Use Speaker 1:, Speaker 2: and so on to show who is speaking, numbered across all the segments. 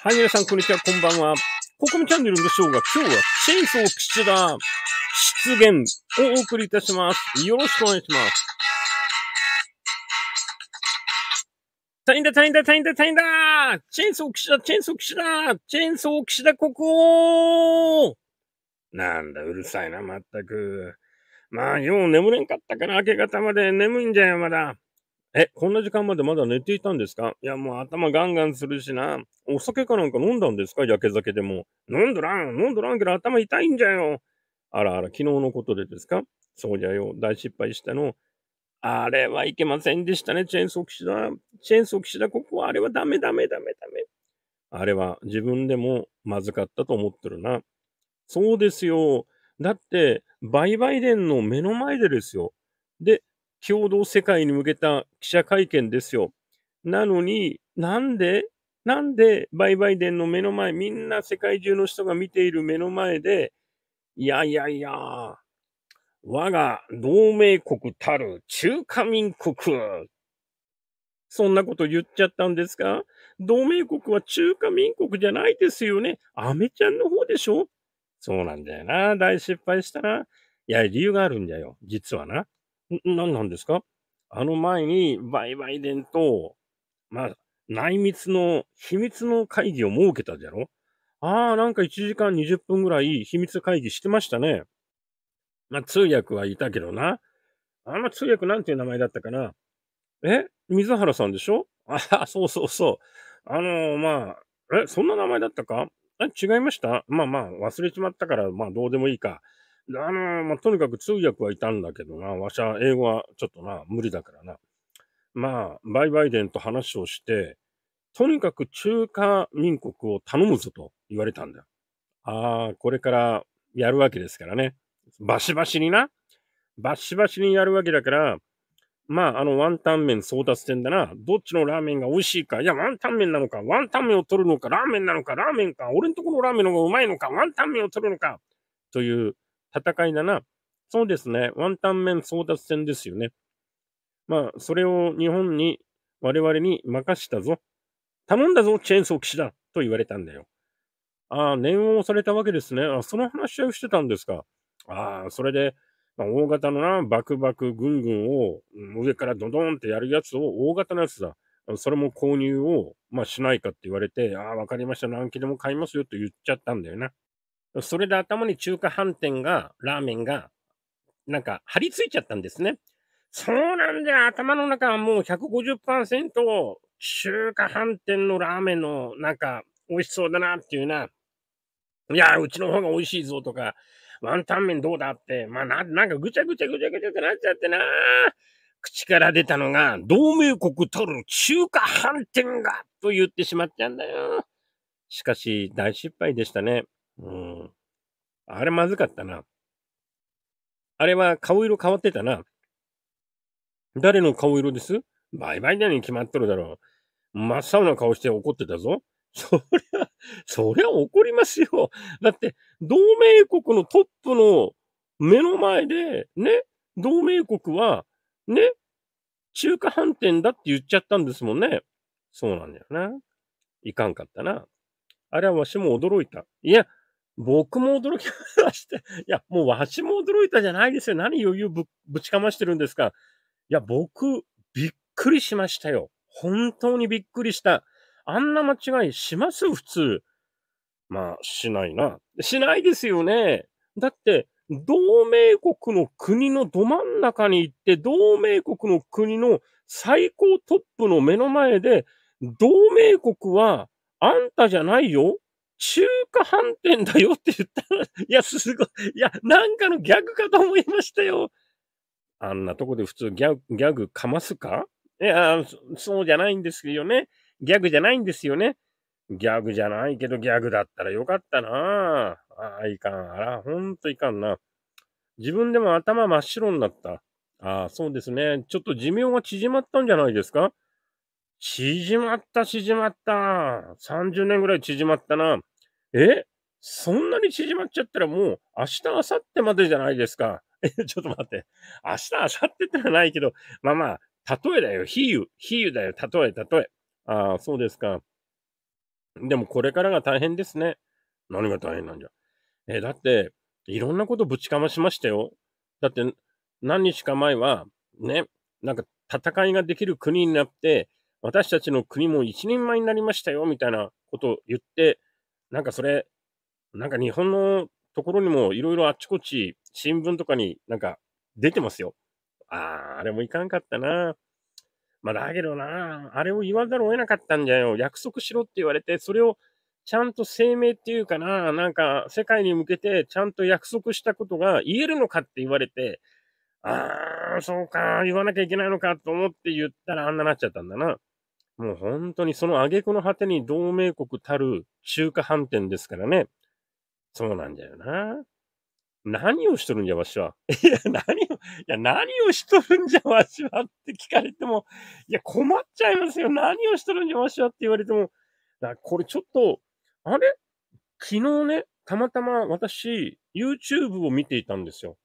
Speaker 1: はい、皆さん、こんにちは、こんばんは。ココミチャンネルでしょうが、今日は、チェイソー岸田出現をお送りいたします。よろしくお願いします。大変だ、大変だ、大変だ、大変だチェイソー岸田、チェイソー岸田チェイソー岸田ここなんだ、うるさいな、まったく。まあ、よう眠れんかったから、明け方まで眠いんじゃよ、まだ。え、こんな時間までまだ寝ていたんですかいや、もう頭ガンガンするしな。お酒かなんか飲んだんですかやけ酒でも。飲んどらん、飲んどらんけど頭痛いんじゃよ。あらあら、昨日のことでですかそうじゃよ、大失敗したの。あれはいけませんでしたね、チェーンソー騎士だ。チェーンソー騎士だ、ここはあれはダメダメダメダメ。あれは自分でもまずかったと思ってるな。そうですよ。だって、ババイイデンの目の前でですよ。で、共同世界に向けた記者会見ですよ。なのになんでなんでババイイデンの目の前、みんな世界中の人が見ている目の前で、いやいやいや、我が同盟国たる中華民国。そんなこと言っちゃったんですか同盟国は中華民国じゃないですよね。アメちゃんの方でしょそうなんだよな。大失敗したな。いや、理由があるんだよ。実はな。何なんですかあの前に、バイバイ伝と、まあ、内密の、秘密の会議を設けたじゃろああ、なんか1時間20分ぐらい秘密会議してましたね。まあ、通訳はいたけどな。あの通訳なんていう名前だったかな。え水原さんでしょあ あ、そうそうそう。あのー、まあ、え、そんな名前だったかえ、違いましたまあまあ、忘れちまったから、まあ、どうでもいいか。あのー、まあ、とにかく通訳はいたんだけどな、わしは英語はちょっとな、無理だからな。まあ、バイバイデンと話をして、とにかく中華民国を頼むぞと言われたんだよ。ああ、これからやるわけですからね。バシバシにな。バシバシにやるわけだから、まあ、あの、ワンタン麺争奪戦だな。どっちのラーメンが美味しいか。いや、ワンタン麺なのか。ワンタン麺を取るのか。ラーメンなのか。ラーメンか。俺んとこのラーメンの方がうまいのか。ワンタン麺を取るのか。という、戦いだな。そうですね。ワンタン麺争奪戦ですよね。まあ、それを日本に、我々に任したぞ。頼んだぞ、チェーンソー騎士だと言われたんだよ。ああ、念を押されたわけですね。あ、その話し合いをしてたんですか。ああ、それで、まあ、大型のな、バクバクぐんぐんを上からドドンってやるやつを、大型のやつだ。それも購入を、まあ、しないかって言われて、ああ、わかりました。何機でも買いますよと言っちゃったんだよな。それで頭に中華飯店が、ラーメンが、なんか張り付いちゃったんですね。そうなんだよ、頭の中はもう150%中華飯店のラーメンのなんか美味しそうだなっていうな。いや、うちの方が美味しいぞとか、ワンタン麺どうだって、まあな、なんかぐちゃぐちゃぐちゃぐちゃってなっちゃってな。口から出たのが、同盟国取る中華飯店がと言ってしまっちゃうんだよ。しかし、大失敗でしたね。うん。あれまずかったな。あれは顔色変わってたな。誰の顔色ですバイバイだに決まっとるだろう。真っ青な顔して怒ってたぞ。そりゃ、そりゃ怒りますよ。だって、同盟国のトップの目の前で、ね、同盟国は、ね、中華飯店だって言っちゃったんですもんね。そうなんだよな。いかんかったな。あれはわしも驚いた。いや、僕も驚きまして、いや、もうわしも驚いたじゃないですよ。何余裕ぶぶちかましてるんですか。いや、僕、びっくりしましたよ。本当にびっくりした。あんな間違いします普通。まあ、しないな。しないですよね。だって、同盟国の国のど真ん中に行って、同盟国の国の最高トップの目の前で、同盟国はあんたじゃないよ。中華飯店だよって言ったら、いや、すごい、いや、なんかのギャグかと思いましたよ。あんなとこで普通ギャギャグかますかいや、そうじゃないんですよね。ギャグじゃないんですよね。ギャグじゃないけど、ギャグだったらよかったなああ、いかん。あら、ほんといかんな。自分でも頭真っ白になった。ああ、そうですね。ちょっと寿命が縮まったんじゃないですか縮まった、縮まった。30年ぐらい縮まったな。えそんなに縮まっちゃったらもう明日、明後日までじゃないですか。え、ちょっと待って。明日、明後日ってのはないけど、まあまあ、例えだよ。比喩。比喩だよ。例え、例え。ああ、そうですか。でもこれからが大変ですね。何が大変なんじゃ。え、だって、いろんなことぶちかましましたよ。だって、何日か前は、ね、なんか戦いができる国になって、私たちの国も一人前になりましたよ、みたいなことを言って、なんかそれ、なんか日本のところにもいろいろあっちこっち新聞とかになんか出てますよ。ああ、あれもいかんかったな。まあだけどな、あれを言わざるを得なかったんじゃよ。約束しろって言われて、それをちゃんと声明っていうかな、なんか世界に向けてちゃんと約束したことが言えるのかって言われて、ああ、そうか、言わなきゃいけないのかと思って言ったらあんななっちゃったんだな。もう本当にその挙句の果てに同盟国たる中華飯店ですからね。そうなんだよな。何をしとるんじゃわしは。いや、何を、いや、何をしとるんじゃわしはって聞かれても、いや、困っちゃいますよ。何をしとるんじゃわしはって言われても、だこれちょっと、あれ昨日ね、たまたま私、YouTube を見ていたんですよ。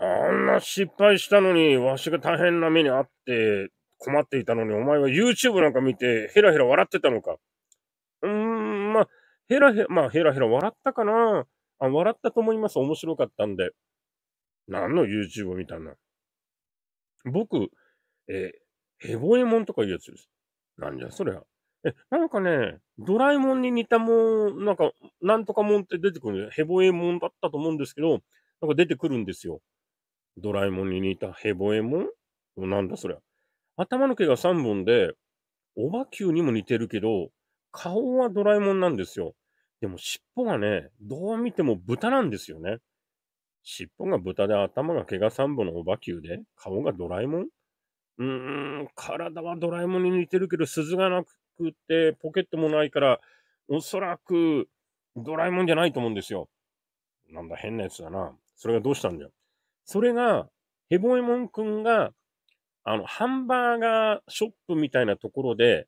Speaker 1: あんな失敗したのに、わしが大変な目にあって、困っていたのに、お前は YouTube なんか見て、ヘラヘラ笑ってたのか。うーん、まあ、ヘラヘラ、まあ、ヘラヘラ笑ったかな。あ、笑ったと思います。面白かったんで。何の YouTube 見たんだ。僕、えー、ヘボエモンとかいうやつです。なんじゃ、そりゃ。え、なんかね、ドラえもんに似たもん、なんか、なんとかもんって出てくるんですヘボエモンだったと思うんですけど、なんか出てくるんですよ。ドラえもんに似たヘボエモンなんだそりゃ。頭の毛が3本で、オバキューにも似てるけど、顔はドラえもんなんですよ。でも尻尾がね、どう見ても豚なんですよね。尻尾が豚で頭が毛が3本のオバキューで、顔がドラえもんうーん、体はドラえもんに似てるけど、鈴がなくて、ポケットもないから、おそらくドラえもんじゃないと思うんですよ。なんだ、変なやつだな。それがどうしたんだよ。それが、ヘボエモンくんがあの、ハンバーガーショップみたいなところで、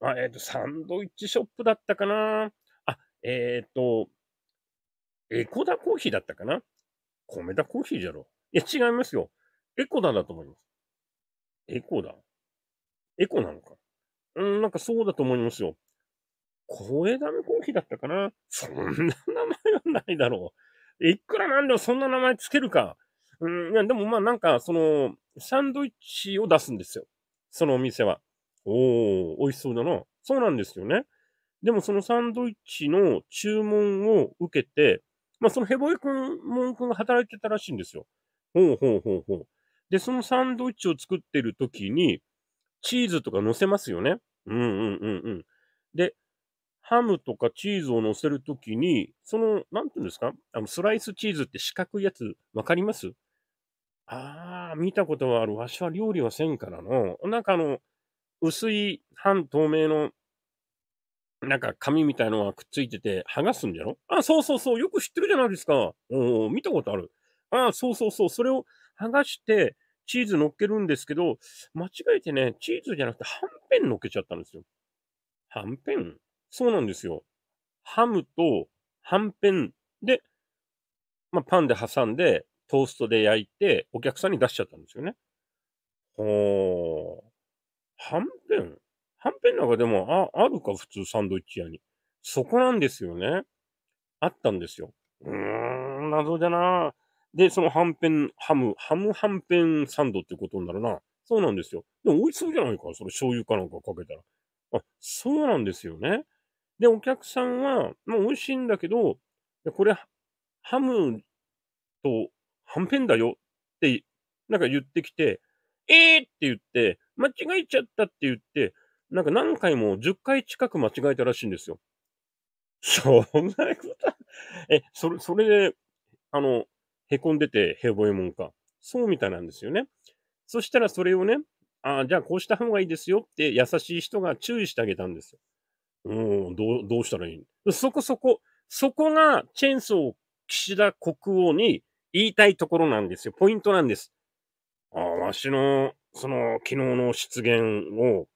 Speaker 1: あえっ、ー、と、サンドイッチショップだったかなあ、えっ、ー、と、エコダコーヒーだったかな米田コーヒーじゃろいや、違いますよ。エコダだと思います。エコダエコなのかうん、なんかそうだと思いますよ。小枝のコーヒーだったかなそんな名前はないだろう。いくらなんでもそんな名前つけるか。うん、いや、でもまあなんか、その、サンドイッチを出すんですよ。そのお店は。おー、美味しそうだな。そうなんですよね。でもそのサンドイッチの注文を受けて、まあそのヘボエ君、モン君が働いてたらしいんですよ。ほうほうほうほう。で、そのサンドイッチを作ってる時に、チーズとか乗せますよね。うんうんうんうん。で、ハムとかチーズを乗せるときに、その、なんていうんですかあの、スライスチーズって四角いやつ、わかりますああ、見たことはある。わしは料理はせんからの。なんかあの、薄い半透明の、なんか紙みたいのがくっついてて、剥がすんじゃろあ、そうそうそう。よく知ってるじゃないですか。お見たことある。あ、そうそうそう。それを剥がして、チーズ乗っけるんですけど、間違えてね、チーズじゃなくて、はんぺん乗っけちゃったんですよ。はんぺんそうなんですよ。ハムとはんぺんで、まあ、パンで挟んで、トーストで焼いて、お客さんに出しちゃったんですよね。ほー。はんぺんはんぺんなんかでも、あ、あるか、普通サンドイッチ屋に。そこなんですよね。あったんですよ。うーん、謎だなで、そのはんぺん、ハム、ハムはんぺんサンドってことになるな。そうなんですよ。でも美味しそうじゃないか、それ醤油かなんかかけたら。あ、そうなんですよね。で、お客さんは、まあ美味しいんだけど、これ、ハムとはんぺんだよって、なんか言ってきて、えーって言って、間違えちゃったって言って、なんか何回も10回近く間違えたらしいんですよ。そんなこと、え、それ、それで、あの、へこんでて、へぼえもんか。そうみたいなんですよね。そしたらそれをね、ああ、じゃあこうした方がいいですよって優しい人が注意してあげたんですよ。うん、どう、どうしたらいいそこそこ、そこがチェンソー岸田国王に言いたいところなんですよ。ポイントなんです。あわしの、その、昨日の出現を、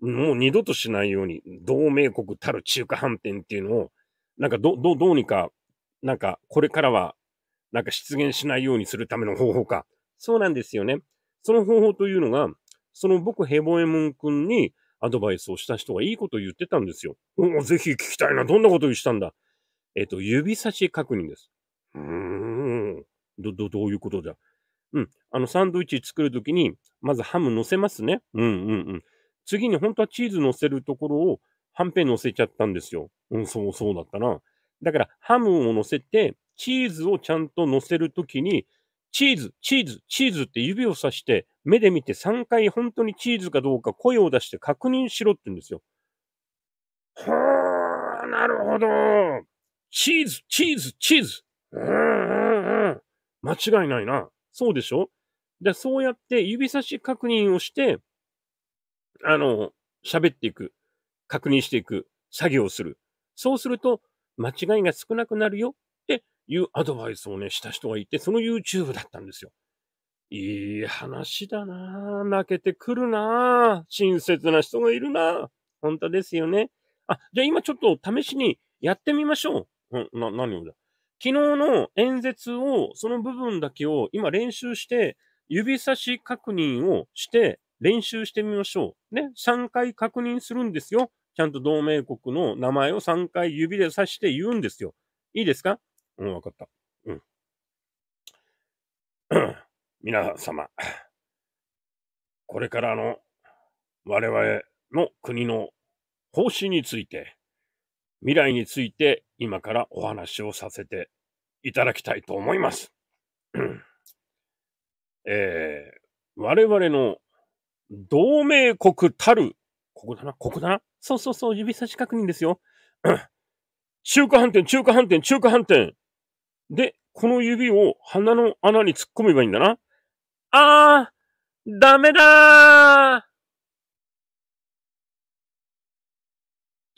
Speaker 1: もう二度としないように、同盟国たる中華反転っていうのを、なんかど、ど、どうにか、なんか、これからは、なんか出現しないようにするための方法か。そうなんですよね。その方法というのが、その僕、ヘボエモン君にアドバイスをした人がいいことを言ってたんですよ。おぜひ聞きたいな。どんなことをしたんだ。えっ、と、指差し確認です。うーん。ど、ど、どういうことだうん。あの、サンドイッチ作るときに、まずハム乗せますね。うんうんうん。次に本当はチーズ乗せるところを、はんぺん乗せちゃったんですよ。うん、そう、そうだったな。だから、ハムを乗せて、チーズをちゃんと乗せるときに、チーズ、チーズ、チーズって指をさして、目で見て3回本当にチーズかどうか声を出して確認しろって言うんですよ。はあ、なるほど。チーズ、チーズ、チーズ。う間違いないな。そうでしょで、そうやって指差し確認をして、あの、喋っていく。確認していく。作業をする。そうすると、間違いが少なくなるよっていうアドバイスをね、した人がいて、その YouTube だったんですよ。いい話だなぁ。泣けてくるなぁ。親切な人がいるなぁ。本当ですよね。あ、じゃあ今ちょっと試しにやってみましょう。ん、な、何をだ昨日の演説を、その部分だけを今練習して、指差し確認をして練習してみましょう。ね、3回確認するんですよ。ちゃんと同盟国の名前を3回指で指して言うんですよ。いいですかうん、わかった。うん。皆様、これからの我々の国の方針について未来について今からお話をさせていただきたいと思います。えー、我々の同盟国たる、ここだな、ここだな。そうそうそう、指差し確認ですよ。中華反転、中華反転、中華反転。で、この指を鼻の穴に突っ込めばいいんだな。あー、ダメだー